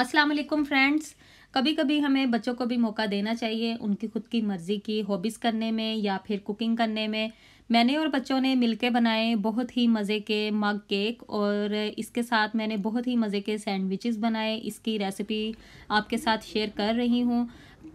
अस्सलाम वालेकुम फ्रेंड्स कभी कभी हमें बच्चों को भी मौका देना चाहिए उनकी खुद की मर्ज़ी की हॉबीज़ करने में या फिर कुकिंग करने में मैंने और बच्चों ने मिलके बनाए बहुत ही मज़े के मग केक और इसके साथ मैंने बहुत ही मज़े के सैंडविचेस बनाए इसकी रेसिपी आपके साथ शेयर कर रही हूँ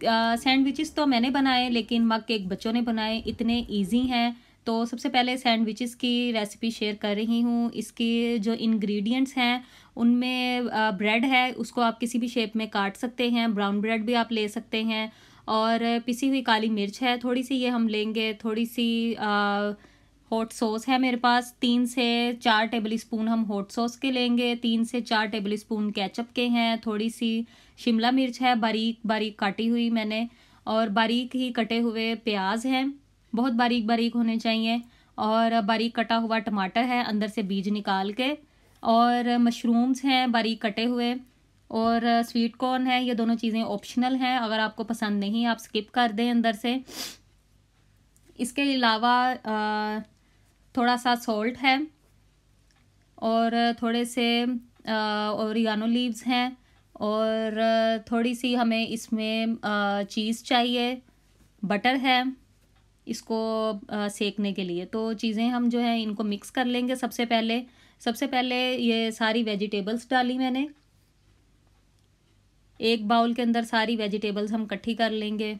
सैंडविचेस तो मैंने बनाए लेकिन मग केक बच्चों ने बनाए इतने ईजी हैं तो सबसे पहले सैंडविचेस की रेसिपी शेयर कर रही हूँ इसके जो इंग्रेडिएंट्स हैं उनमें ब्रेड है उसको आप किसी भी शेप में काट सकते हैं ब्राउन ब्रेड भी आप ले सकते हैं और पिसी हुई काली मिर्च है थोड़ी सी ये हम लेंगे थोड़ी सी आ, हॉट सॉस है मेरे पास तीन से चार टेबल स्पून हम हॉट सॉस के लेंगे तीन से चार टेबल स्पून कैचअप के हैं थोड़ी सी शिमला मिर्च है बारीक बारीक काटी हुई मैंने और बारीक ही कटे हुए प्याज हैं बहुत बारीक बारीक होने चाहिए और बारीक कटा हुआ टमाटर है अंदर से बीज निकाल के और मशरूम्स हैं बारीक कटे हुए और स्वीट कॉर्न है ये दोनों चीज़ें ऑप्शनल हैं अगर आपको पसंद नहीं आप स्किप कर दें अंदर से इसके अलावा थोड़ा सा सॉल्ट है और थोड़े से औरगानो लीव्स हैं और थोड़ी सी हमें इसमें चीज़ चाहिए बटर है इसको सेकने के लिए तो चीज़ें हम जो है इनको मिक्स कर लेंगे सबसे पहले सबसे पहले ये सारी वेजिटेबल्स डाली मैंने एक बाउल के अंदर सारी वेजिटेबल्स हम इकट्ठी कर लेंगे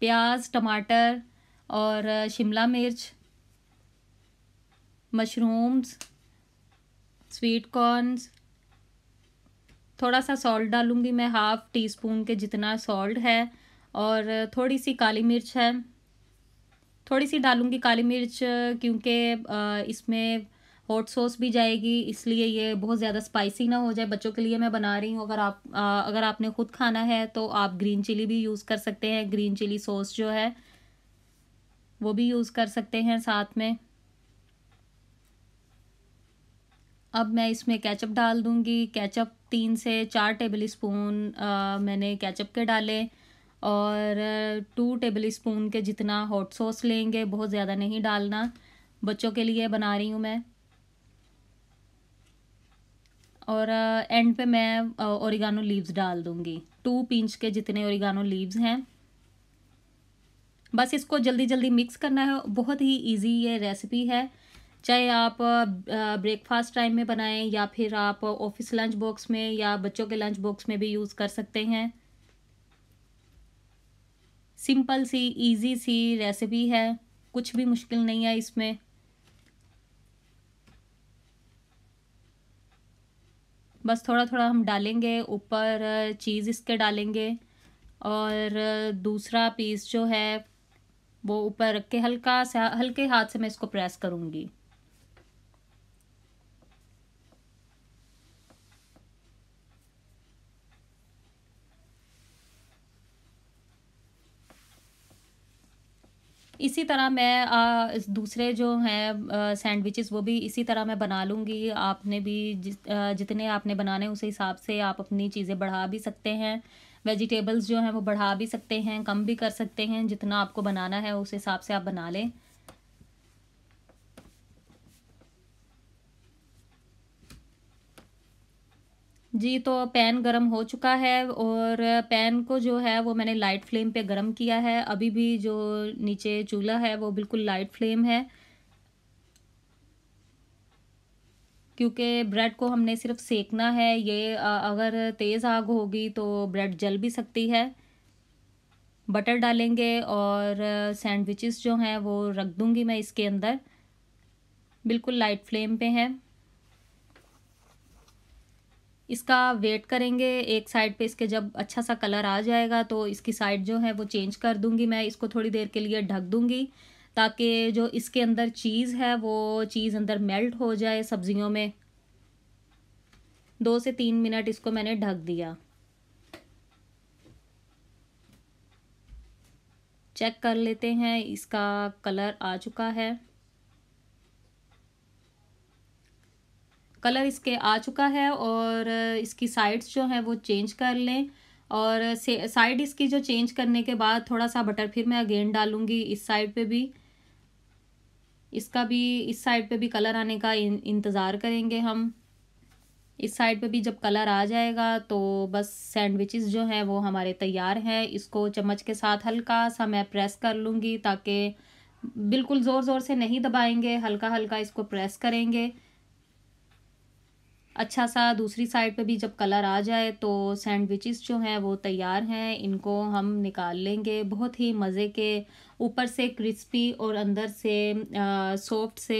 प्याज टमाटर और शिमला मिर्च मशरूम्स स्वीट कॉर्न्स थोड़ा सा सॉल्ट डालूँगी मैं हाफ़ टी स्पून के जितना सॉल्ट है और थोड़ी सी काली मिर्च है थोड़ी सी डालूँगी काली मिर्च क्योंकि इसमें हॉट सॉस भी जाएगी इसलिए ये बहुत ज़्यादा स्पाइसी ना हो जाए बच्चों के लिए मैं बना रही हूँ अगर आप आ, अगर आपने ख़ुद खाना है तो आप ग्रीन चिली भी यूज़ कर सकते हैं ग्रीन चिली सॉस जो है वो भी यूज़ कर सकते हैं साथ में अब मैं इसमें कैचअप डाल दूँगी कैचअप तीन से चार टेबल स्पून मैंने कैचअप के डाले और टू टेबल स्पून के जितना हॉट सॉस लेंगे बहुत ज़्यादा नहीं डालना बच्चों के लिए बना रही हूँ मैं और एंड पे मैं ओरिगानो लीव्स डाल दूँगी टू पिंच के जितने ओरिगानो लीव्स हैं बस इसको जल्दी जल्दी मिक्स करना है बहुत ही इजी ये रेसिपी है चाहे आप ब्रेकफास्ट टाइम में बनाएं या फिर आप ऑफिस लंच बॉक्स में या बच्चों के लंच बॉक्स में भी यूज़ कर सकते हैं सिंपल सी इजी सी रेसिपी है कुछ भी मुश्किल नहीं है इसमें बस थोड़ा थोड़ा हम डालेंगे ऊपर चीज़ इसके डालेंगे और दूसरा पीस जो है वो ऊपर रख के हल्का सा हल्के हाथ से मैं इसको प्रेस करूँगी इसी तरह मैं आ, दूसरे जो हैं सैंडविचेस वो भी इसी तरह मैं बना लूँगी आपने भी जि, आ, जितने आपने बनाने उस हिसाब से आप अपनी चीज़ें बढ़ा भी सकते हैं वेजिटेबल्स जो हैं वो बढ़ा भी सकते हैं कम भी कर सकते हैं जितना आपको बनाना है उस हिसाब से आप बना लें जी तो पैन गरम हो चुका है और पैन को जो है वो मैंने लाइट फ्लेम पे गरम किया है अभी भी जो नीचे चूल्हा है वो बिल्कुल लाइट फ्लेम है क्योंकि ब्रेड को हमने सिर्फ सेकना है ये अगर तेज़ आग होगी तो ब्रेड जल भी सकती है बटर डालेंगे और सैंडविचेस जो हैं वो रख दूँगी मैं इसके अंदर बिल्कुल लाइट फ्लेम पे हैं इसका वेट करेंगे एक साइड पे इसके जब अच्छा सा कलर आ जाएगा तो इसकी साइड जो है वो चेंज कर दूंगी मैं इसको थोड़ी देर के लिए ढक दूंगी ताकि जो इसके अंदर चीज़ है वो चीज़ अंदर मेल्ट हो जाए सब्जियों में दो से तीन मिनट इसको मैंने ढक दिया चेक कर लेते हैं इसका कलर आ चुका है कलर इसके आ चुका है और इसकी साइड्स जो हैं वो चेंज कर लें और साइड इसकी जो चेंज करने के बाद थोड़ा सा बटर फिर मैं अगेन डालूंगी इस साइड पे भी इसका भी इस साइड पे भी कलर आने का इंतज़ार करेंगे हम इस साइड पे भी जब कलर आ जाएगा तो बस सैंडविचेस जो हैं वो हमारे तैयार हैं इसको चम्मच के साथ हल्का सा मैं प्रेस कर लूँगी ताकि बिल्कुल ज़ोर ज़ोर से नहीं दबाएंगे हल्का हल्का इसको प्रेस करेंगे अच्छा सा दूसरी साइड पे भी जब कलर आ जाए तो सैंडविचेस जो हैं वो तैयार हैं इनको हम निकाल लेंगे बहुत ही मज़े के ऊपर से क्रिस्पी और अंदर से सॉफ्ट से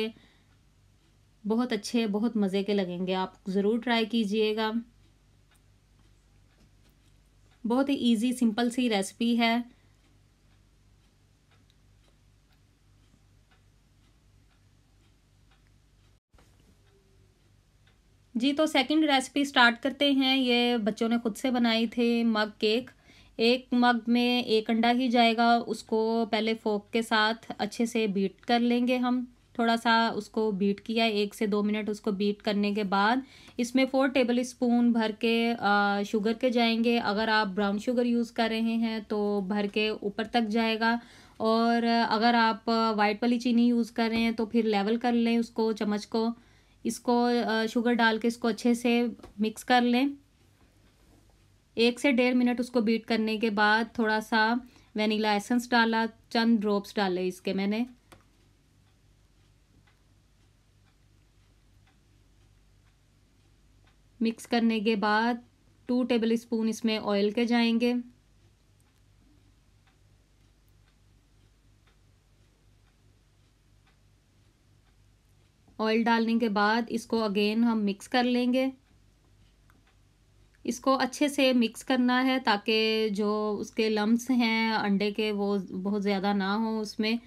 बहुत अच्छे बहुत मज़े के लगेंगे आप ज़रूर ट्राई कीजिएगा बहुत ही इजी सिंपल सी रेसिपी है जी तो सेकंड रेसिपी स्टार्ट करते हैं ये बच्चों ने खुद से बनाई थी मग केक एक मग में एक अंडा ही जाएगा उसको पहले फोक के साथ अच्छे से बीट कर लेंगे हम थोड़ा सा उसको बीट किया एक से दो मिनट उसको बीट करने के बाद इसमें फोर टेबल स्पून भर के आ, शुगर के जाएंगे अगर आप ब्राउन शुगर यूज़ कर रहे हैं तो भर के ऊपर तक जाएगा और अगर आप वाइट वाली चीनी यूज़ कर रहे हैं तो फिर लेवल कर लें उसको चम्मच को इसको शुगर डाल के इसको अच्छे से मिक्स कर लें एक से डेढ़ मिनट उसको बीट करने के बाद थोड़ा सा वेनिला एसेंस डाला चंद ड्रॉप्स डाले इसके मैंने मिक्स करने के बाद टू टेबल स्पून इसमें ऑयल के जाएंगे ऑयल डालने के बाद इसको अगेन हम मिक्स कर लेंगे इसको अच्छे से मिक्स करना है ताकि जो उसके लम्ब्स हैं अंडे के वो बहुत ज़्यादा ना हो उसमें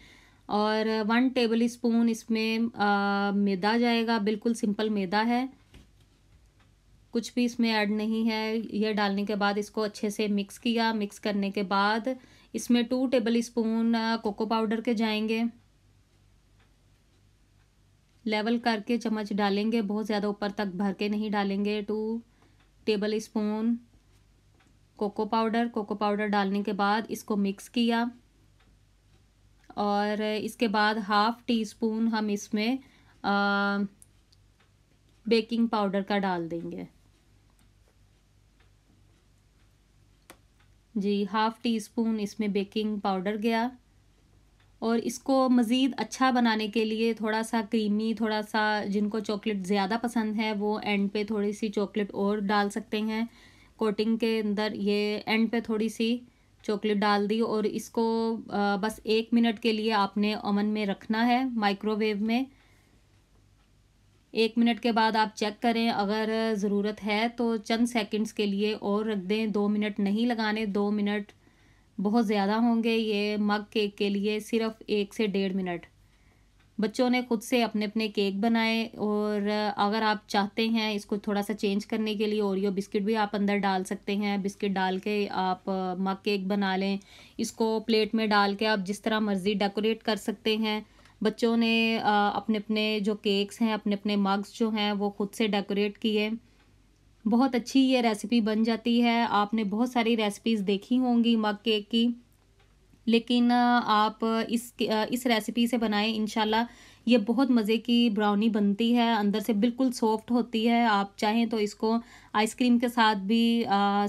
और वन टेबल स्पून इसमें आ, मैदा जाएगा बिल्कुल सिंपल मैदा है कुछ भी इसमें ऐड नहीं है यह डालने के बाद इसको अच्छे से मिक्स किया मिक्स करने के बाद इसमें two tablespoon cocoa powder के जाएंगे लेवल करके चम्मच डालेंगे बहुत ज़्यादा ऊपर तक भर के नहीं डालेंगे two tablespoon cocoa powder cocoa powder डालने के बाद इसको मिक्स किया और इसके बाद हाफ़ टी स्पून हम इसमें आ, बेकिंग पाउडर का डाल देंगे जी हाफ़ टी स्पून इसमें बेकिंग पाउडर गया और इसको मज़ीद अच्छा बनाने के लिए थोड़ा सा क्रीमी थोड़ा सा जिनको चॉकलेट ज़्यादा पसंद है वो एंड पे थोड़ी सी चॉकलेट और डाल सकते हैं कोटिंग के अंदर ये एंड पे थोड़ी सी चॉकलेट डाल दी और इसको बस एक मिनट के लिए आपने ओवन में रखना है माइक्रोवेव में एक मिनट के बाद आप चेक करें अगर ज़रूरत है तो चंद सेकंड्स के लिए और रख दें दो मिनट नहीं लगाने दो मिनट बहुत ज़्यादा होंगे ये मग केक के लिए सिर्फ एक से डेढ़ मिनट बच्चों ने खुद से अपने अपने केक बनाए और अगर आप चाहते हैं इसको थोड़ा सा चेंज करने के लिए ओरियो बिस्किट भी आप अंदर डाल सकते हैं बिस्किट डाल के आप मग केक बना लें इसको प्लेट में डाल के आप जिस तरह मर्ज़ी डेकोरेट कर सकते हैं बच्चों ने अपने अपने जो केक्स हैं अपने अपने मग्स जो हैं वो खुद से डेकोरेट किए बहुत अच्छी ये रेसिपी बन जाती है आपने बहुत सारी रेसिपीज़ देखी होंगी मग केक की लेकिन आप इस इस रेसिपी से बनाएं इनशाला ये बहुत मज़े की ब्राउनी बनती है अंदर से बिल्कुल सॉफ्ट होती है आप चाहें तो इसको आइसक्रीम के साथ भी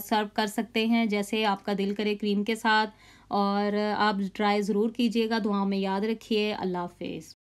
सर्व कर सकते हैं जैसे आपका दिल करे क्रीम के साथ और आप ट्राई ज़रूर कीजिएगा दुआ में याद रखिए अल्लाह हाफिज़